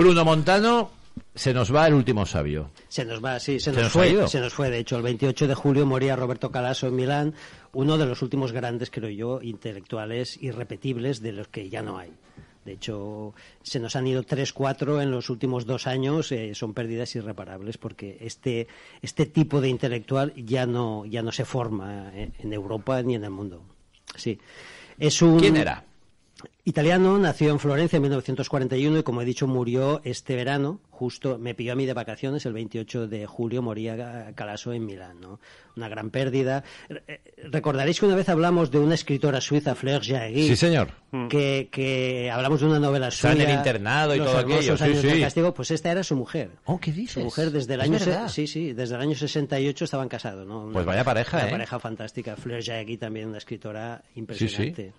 Bruno Montano, se nos va el último sabio. Se nos va, sí, se, nos, fue. Se nos fue, de hecho, el 28 de julio moría Roberto Calasso en Milán, uno de los últimos grandes, creo yo, intelectuales irrepetibles de los que ya no hay. De hecho, se nos han ido tres, cuatro en los últimos dos años. Eh, son pérdidas irreparables porque este, este tipo de intelectual ya no, ya no se forma eh, en Europa ni en el mundo. Sí. Es un... ¿Quién era? Italiano, nació en Florencia en 1941 y como he dicho murió este verano, justo me pilló a mí de vacaciones, el 28 de julio moría Calasso en Milán, ¿no? Una gran pérdida. Eh, recordaréis que una vez hablamos de una escritora suiza, Fleur Jaegui Sí, señor. Mm. Que, hablamos de una novela suya. el internado y todo aquello. castigo, pues esta era su mujer. Oh, ¿qué dices? Su mujer desde el año sí, desde el año 68 estaban casados, ¿no? pues vaya pareja, Una ¿eh? pareja fantástica. Fleur Jaegui también una escritora impresionante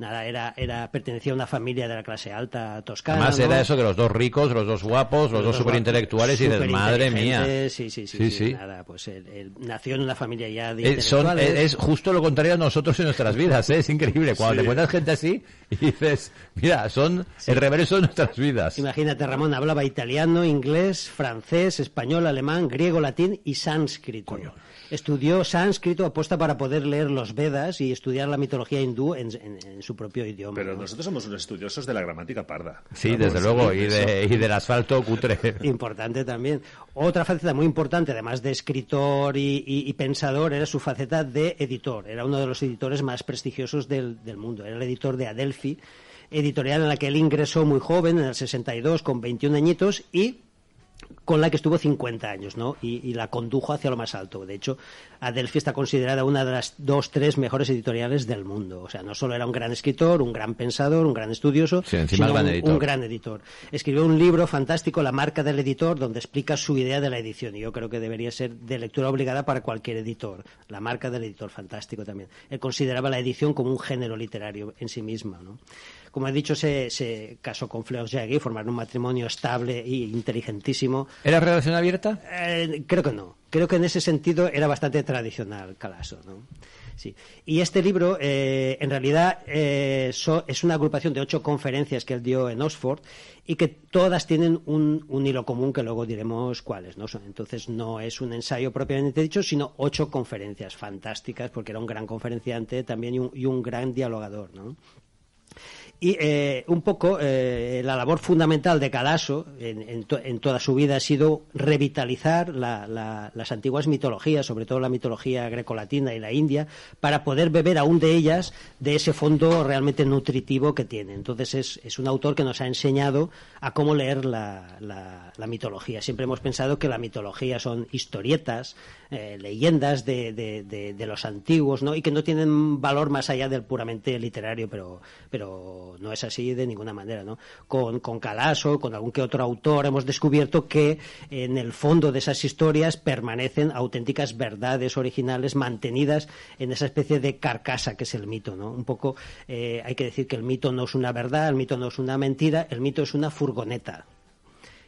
nada, era, era, pertenecía a una familia de la clase alta toscana. Además era eso de los dos ricos, los dos guapos, los, dos, superintelectuales y de madre mía. Sí, sí, sí, nada, pues nació en una familia ya eh, eh, es, justo lo contrario a nosotros en nuestras vidas, ¿eh? es increíble. Cuando te encuentras gente así y dices, mira, son el reverso de nuestras vidas. Imagínate, Ramón hablaba italiano, inglés, francés, español, alemán, griego, latín y sánscrito. estudió sánscrito aposta para poder leer los Vedas y estudiar la mitología hindú en, en, su propio idioma. Pero nosotros somos unos estudiosos de la gramática parda. Sí, desde luego, y, de, y, del asfalto cutre. Importante también. Otra faceta muy importante, además de escritor y, pensador, era su faceta de editor. Era uno de los editores más prestigiosos del, del mundo. Era el editor de Adelphi, editorial en la que él ingresó muy joven, en el 62, con 21 añitos, y con la que estuvo 50 años, ¿no? Y, la condujo hacia lo más alto. De hecho, Adelphi está considerada una de las dos, tres mejores editoriales del mundo. O sea, no solo era un gran escritor, un gran pensador, un gran estudioso, sino un, gran editor. Escribió un libro fantástico, La marca del editor, donde explica su idea de la edición. Y yo creo que debería ser de lectura obligada para cualquier editor. La marca del editor, fantástico también. Él consideraba la edición como un género literario en sí misma, ¿no? Como he dicho, se, casó con Fleur Jaggi, formaron un matrimonio estable e inteligentísimo ¿Era relación abierta? Eh, creo que no. Creo que en ese sentido era bastante tradicional Calasso ¿no? Sí. Y este libro, eh, en realidad, eh, es una agrupación de ocho conferencias que él dio en Oxford y que todas tienen un, hilo común que luego diremos cuáles. ¿no? Entonces, no es un ensayo propiamente dicho, sino ocho conferencias fantásticas, porque era un gran conferenciante también y un, y un gran dialogador. ¿no? Y eh, un poco eh, la labor fundamental de Calasso en, toda su vida ha sido revitalizar las antiguas mitologías, sobre todo la mitología grecolatina y la india, para poder beber aún de ellas de ese fondo realmente nutritivo que tiene. Entonces es, un autor que nos ha enseñado a cómo leer la, mitología. Siempre hemos pensado que la mitología son historietas, eh, leyendas de, de, de, los antiguos, ¿no? y que no tienen valor más allá del puramente literario, pero, pero no es así de ninguna manera, ¿no? Con, con Calaso, con algún que otro autor, hemos descubierto que en el fondo de esas historias permanecen auténticas verdades originales mantenidas en esa especie de carcasa que es el mito, ¿no? Un poco eh, hay que decir que el mito no es una verdad, el mito no es una mentira, el mito es una furgoneta.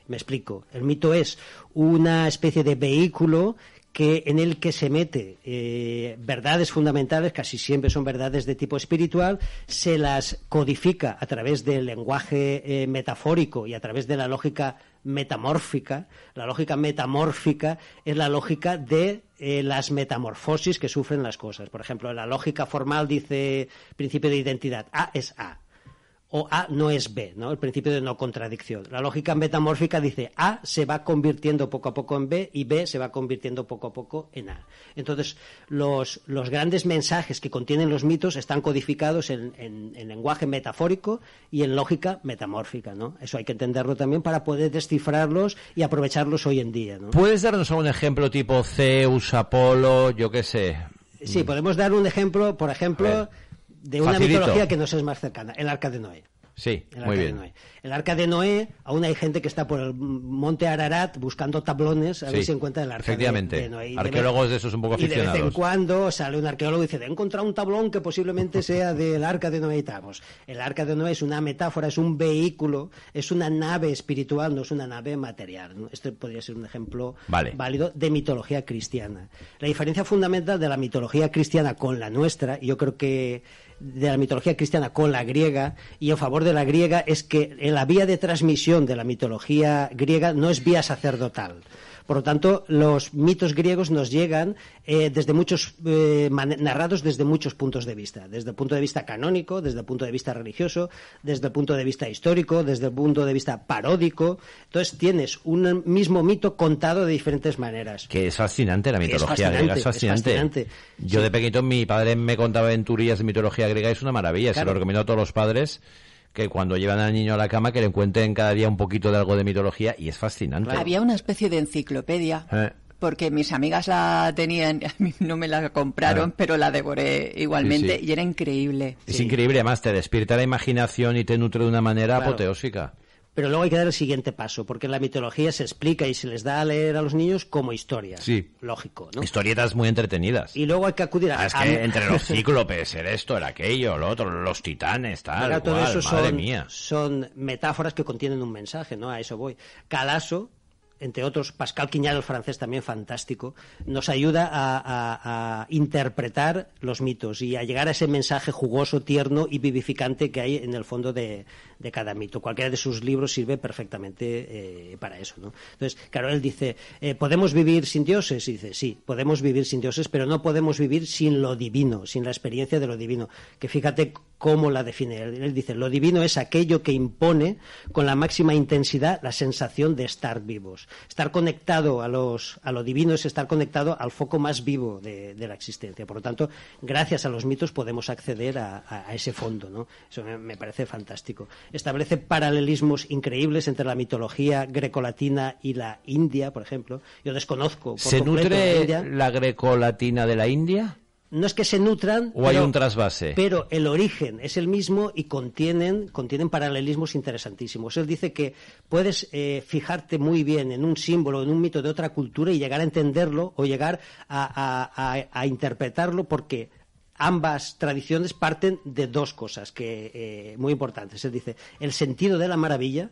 Me explico. El mito es una especie de vehículo que en el que se mete eh, verdades fundamentales, casi siempre son verdades de tipo espiritual, se las codifica a través del lenguaje eh, metafórico y a través de la lógica metamórfica. La lógica metamórfica es la lógica de eh, las metamorfosis que sufren las cosas. Por ejemplo, la lógica formal dice principio de identidad, A es A o A no es B, ¿no? El principio de no contradicción. La lógica metamórfica dice A se va convirtiendo poco a poco en B y B se va convirtiendo poco a poco en A. Entonces, los, los grandes mensajes que contienen los mitos están codificados en, lenguaje metafórico y en lógica metamórfica, ¿no? Eso hay que entenderlo también para poder descifrarlos y aprovecharlos hoy en día, ¿Puedes darnos algún ejemplo tipo Zeus, Apolo, yo qué sé? Sí, podemos dar un ejemplo, por ejemplo de una mitología que nos es más cercana, el Arca de Noé. Sí, el Arca De Noé. El Arca de Noé, aún hay gente que está por el monte Ararat buscando tablones a ver si encuentra el Arca de Noé. arqueólogos de, esos un poco aficionados. de vez en cuando sale un arqueólogo y dice, he encontrado un tablón que posiblemente sea del Arca de Noé. Vamos, pues, el Arca de Noé es una metáfora, es un vehículo, es una nave espiritual, no es una nave material. Este podría ser un ejemplo válido de mitología cristiana. La diferencia fundamental de la mitología cristiana con la nuestra, yo creo que de la mitología cristiana con la griega y a favor de la griega es que la vía de transmisión de la mitología griega no es vía sacerdotal. Por lo tanto, los mitos griegos nos llegan eh, desde muchos, eh, narrados desde muchos puntos de vista, desde el punto de vista canónico, desde el punto de vista religioso, desde el punto de vista histórico, desde el punto de vista paródico. Entonces tienes un mismo mito contado de diferentes maneras. Que es fascinante la mitología griega, es fascinante. Yo de pequeñito mi padre me contaba aventurillas de mitología griega, es una maravilla, se lo recomiendo a todos los padres que cuando llevan al niño a la cama que le encuentren cada día un poquito de algo de mitología y es fascinante. Había una especie de enciclopedia. Eh. porque mis amigas la tenían, a mí no me la compraron, eh. pero la devoré igualmente y era increíble. Es increíble, además te despierta la imaginación y te nutre de una manera apoteósica. Pero luego hay que dar el siguiente paso, porque la mitología se explica y se les da a leer a los niños como historias, Sí. Lógico, ¿no? Historietas muy entretenidas. Y luego hay que acudir a... Ah, es que entre los cíclopes, el esto, el aquello, el otro, los titanes, tal, todo eso son, Son metáforas que contienen un mensaje, ¿no? A eso voy. Calaso, entre otros, Pascal Quiñal, el francés también fantástico, nos ayuda a, interpretar los mitos y a llegar a ese mensaje jugoso, tierno y vivificante que hay en el fondo de, cada mito. Cualquiera de sus libros sirve perfectamente eh, para eso. ¿no? Entonces, Carol dice, eh, ¿podemos vivir sin dioses? Y dice, sí, podemos vivir sin dioses, pero no podemos vivir sin lo divino, sin la experiencia de lo divino. Que fíjate cómo la define. Él, dice, lo divino es aquello que impone con la máxima intensidad la sensación de estar vivos. Estar conectado a, los, a lo divino es estar conectado al foco más vivo de, la existencia. Por lo tanto, gracias a los mitos podemos acceder a, ese fondo. ¿no? Eso me, parece fantástico. Establece paralelismos increíbles entre la mitología grecolatina y la India, por ejemplo. Yo desconozco. ¿Se nutre la grecolatina de la India? no es que se nutran. O pero, Pero el origen es el mismo y contienen, contienen paralelismos interesantísimos. Él dice que puedes eh, fijarte muy bien en un símbolo, en un mito de otra cultura y llegar a entenderlo o llegar a, interpretarlo porque ambas tradiciones parten de dos cosas que eh, muy importantes. Él dice el sentido de la maravilla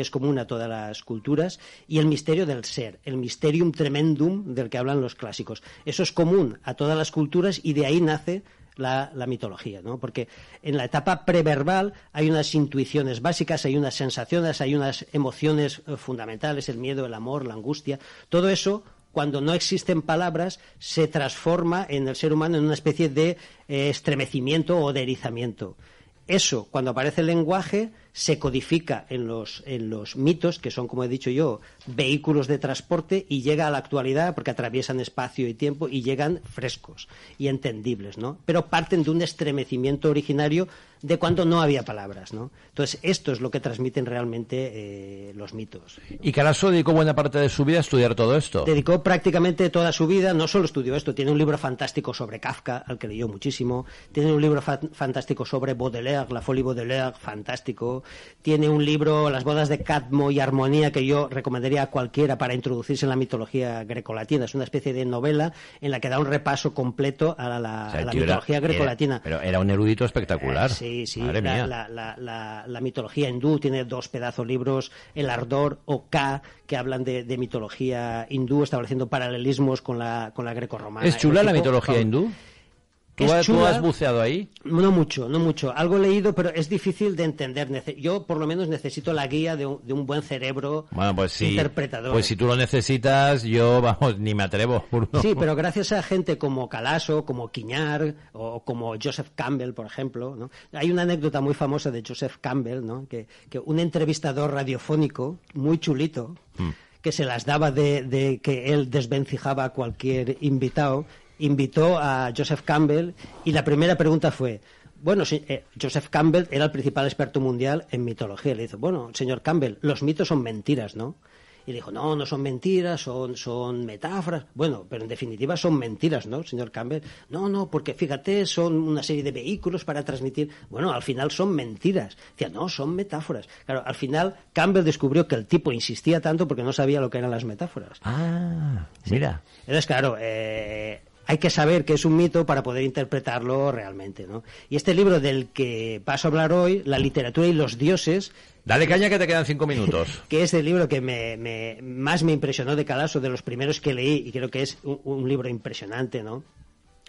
es común a todas las culturas, y el misterio del ser, el mysterium tremendum del que hablan los clásicos. Eso es común a todas las culturas y de ahí nace la, mitología, ¿no? Porque en la etapa preverbal hay unas intuiciones básicas, hay unas sensaciones, hay unas emociones eh, fundamentales, el miedo, el amor, la angustia, todo eso cuando no existen palabras, se transforma en el ser humano en una especie de eh, estremecimiento o de erizamiento. Eso, cuando aparece el lenguaje, se codifica en los, en los mitos, que son, como he dicho yo, vehículos de transporte, y llega a la actualidad porque atraviesan espacio y tiempo y llegan frescos y entendibles, ¿no? Pero parten de un estremecimiento originario de cuando no había palabras, ¿no? Entonces, esto es lo que transmiten realmente eh, los mitos. Y Carasso dedicó buena parte de su vida a estudiar todo esto. Dedicó prácticamente toda su vida, no solo estudió esto, tiene un libro fantástico sobre Kafka, al que leyó muchísimo, tiene un libro fantástico sobre Baudelaire, la folie Baudelaire, fantástico, tiene un libro, Las bodas de Cadmo y Armonía, que yo recomendaría a cualquiera para introducirse en la mitología grecolatina. Es una especie de novela en la que da un repaso completo a la, mitología grecolatina. pero era un erudito espectacular. Eh, Sí, la, mitología hindú tiene dos pedazos libros, El Ardor o K, que hablan de, mitología hindú, estableciendo paralelismos con la, con la grecorromana. ¿Es chula la mitología hindú? ¿Tú, has buceado ahí? No mucho, no mucho. Algo leído, pero es difícil de entender. Yo, por lo menos, necesito la guía de un, buen cerebro bueno, pues sí. interpretador. Pues si tú lo necesitas, yo, vamos, ni me atrevo. Sí, pero gracias a gente como Calaso, como Quiñar, o como Joseph Campbell, por ejemplo. Hay una anécdota muy famosa de Joseph Campbell, que, un entrevistador radiofónico, muy chulito, mm. que se las daba de, de, que él desvencijaba a cualquier invitado, invitó a Joseph Campbell y la primera pregunta fue, bueno, eh, Joseph Campbell era el principal experto mundial en mitología. Le dijo, bueno, señor Campbell, los mitos son mentiras, ¿no? Y le dijo, no, no son mentiras, son, son metáforas. Bueno, pero en definitiva son mentiras, ¿no, señor Campbell? No, no, porque fíjate, son una serie de vehículos para transmitir. Bueno, al final son mentiras. Decía, no, son metáforas. Claro, al final Campbell descubrió que el tipo insistía tanto porque no sabía lo que eran las metáforas. Ah, mira. Entonces, claro, eh, hay que saber que es un mito para poder interpretarlo realmente, ¿no? Y este libro del que paso a hablar hoy, La literatura y los dioses, Dale caña que te quedan cinco minutos. que es el libro que me, más me impresionó de uno de los primeros que leí, y creo que es un, libro impresionante, ¿no?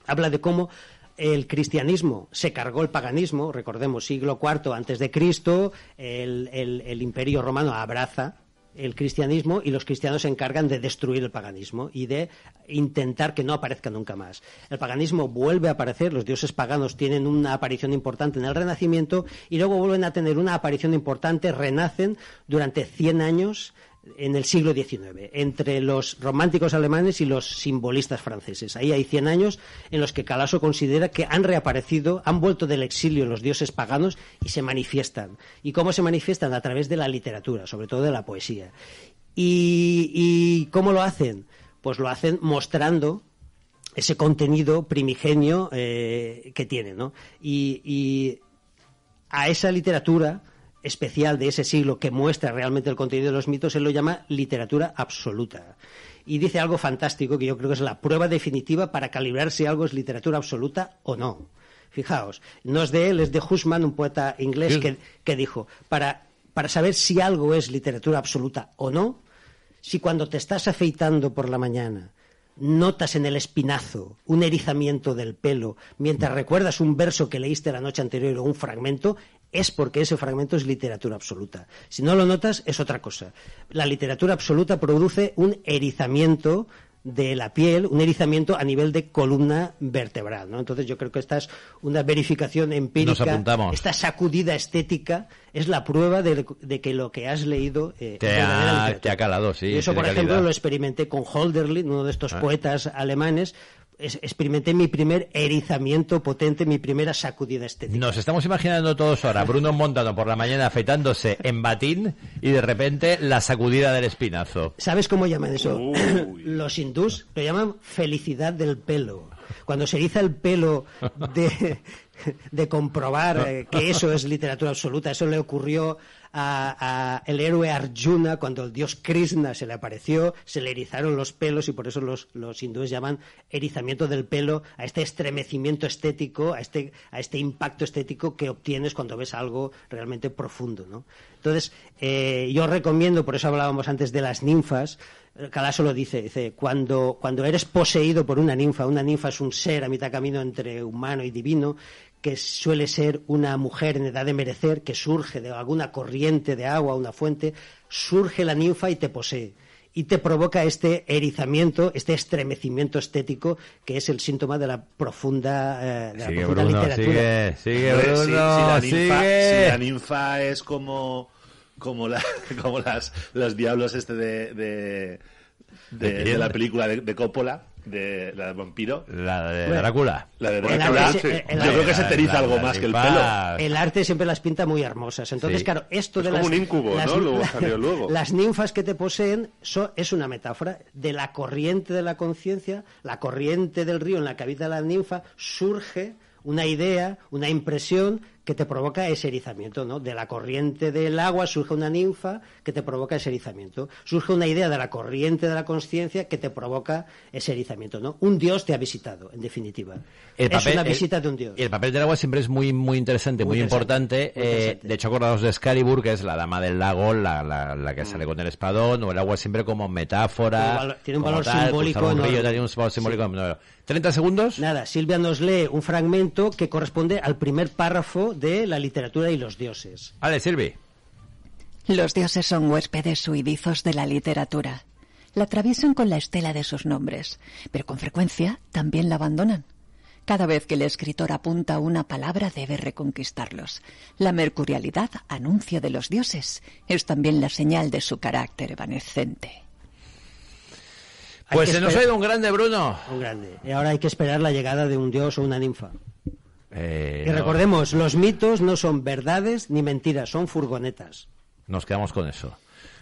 Habla de cómo el cristianismo se cargó el paganismo, recordemos, siglo IV antes de Cristo, el imperio romano abraza el cristianismo y los cristianos se encargan de destruir el paganismo y de intentar que no aparezca nunca más. El paganismo vuelve a aparecer, los dioses paganos tienen una aparición importante en el Renacimiento y luego vuelven a tener una aparición importante, renacen durante 100 años en el siglo XIX, entre los románticos alemanes y los simbolistas franceses. Ahí hay 100 años en los que Calasso considera que han reaparecido, han vuelto del exilio los dioses paganos y se manifiestan. ¿Y cómo se manifiestan? A través de la literatura, sobre todo de la poesía. ¿Y, cómo lo hacen? Pues lo hacen mostrando ese contenido primigenio eh, que tiene, ¿no? y a esa literatura especial de ese siglo que muestra realmente el contenido de los mitos, él lo llama literatura absoluta. Y dice algo fantástico que yo creo que es la prueba definitiva para calibrar si algo es literatura absoluta o no. Fijaos, no es de él, es de Hussman, un poeta inglés que, que, dijo, para, para saber si algo es literatura absoluta o no, si cuando te estás afeitando por la mañana, notas en el espinazo un erizamiento del pelo mientras recuerdas un verso que leíste la noche anterior o un fragmento, es porque ese fragmento es literatura absoluta. Si no lo notas, es otra cosa. La literatura absoluta produce un erizamiento de la piel, un erizamiento a nivel de columna vertebral. ¿no? Entonces yo creo que esta es una verificación empírica, esta sacudida estética es la prueba de, que lo que has leído eh, te, ha, calado, sí. Y eso, por ejemplo, lo experimenté con Holderlin, uno de estos ah. poetas alemanes, experimenté mi primer erizamiento potente, mi primera sacudida estética. Nos estamos imaginando todos ahora, Bruno Montano por la mañana afeitándose en batín y de repente la sacudida del espinazo. ¿Sabes cómo llaman eso? Los hindús lo llaman felicidad del pelo. Cuando se eriza el pelo de, de comprobar eh, que eso es literatura absoluta, eso le ocurrió a, el héroe Arjuna cuando el dios Krishna se le apareció, se le erizaron los pelos y por eso los, los hindúes llaman erizamiento del pelo a este estremecimiento estético, a este, a este impacto estético que obtienes cuando ves algo realmente profundo. ¿no? Entonces, eh, yo recomiendo, por eso hablábamos antes de las ninfas, Calaso eh, lo dice, dice, cuando, cuando eres poseído por una ninfa, una ninfa es un ser a mitad camino entre humano y divino, que suele ser una mujer en edad de merecer, que surge de alguna corriente de agua, una fuente, surge la ninfa y te posee. Y te provoca este erizamiento, este estremecimiento estético, que es el síntoma de la profunda, eh, la literatura. Sigue, sigue, si, la ninfa, es como, como, la, como las, los diablos este de la película de Coppola, de la vampiro. La de Drácula. La de Drácula. yo creo que se teriza algo más que el pelo. El arte siempre las pinta muy hermosas. Entonces, claro, esto es de como las. un incubo, las, ¿no? Las ninfas que te poseen es una metáfora de la corriente de la conciencia, la corriente del río en la que habita la ninfa, surge una idea, una impresión que te provoca ese erizamiento, ¿no? De la corriente del agua surge una ninfa que te provoca ese erizamiento. Surge una idea de la corriente de la conciencia que te provoca ese erizamiento, ¿no? Un dios te ha visitado, en definitiva. es una visita de un dios. Y el papel del agua siempre es muy, muy interesante, muy, importante. Eh, de hecho, acordados de Excalibur, que es la dama del lago, la, la, que mm. sale con el espadón, o el agua siempre como metáfora. Tiene un valor, simbólico. no tiene un valor simbólico. 30 segundos. Nada, Silvia nos lee un fragmento que corresponde al primer párrafo de la literatura y los dioses. Ale, sirve. Los dioses son huéspedes suidizos de la literatura. La atraviesan con la estela de sus nombres, pero con frecuencia también la abandonan. Cada vez que el escritor apunta una palabra debe reconquistarlos. La mercurialidad, anuncio de los dioses, es también la señal de su carácter evanescente. Pues se nos ha ido un grande, Bruno. Un grande. Y ahora hay que esperar la llegada de un dios o una ninfa. Eh, y recordemos, los mitos no son verdades ni mentiras, son furgonetas. Nos quedamos con eso.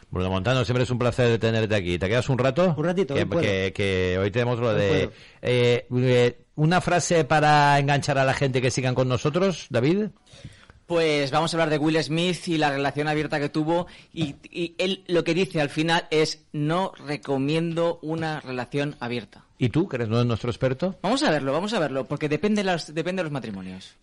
Bruno Montano, siempre es un placer tenerte aquí. ¿Te quedas un rato? Un ratito. Que, hoy, hoy tenemos lo de... Eh, eh, ¿Una frase para enganchar a la gente que sigan con nosotros, David? Pues vamos a hablar de Will Smith y la relación abierta que tuvo. y él lo que dice al final es, no recomiendo una relación abierta. ¿Y tú, que eres nuestro experto? Vamos a verlo, vamos a verlo, porque depende, las, depende de los matrimonios.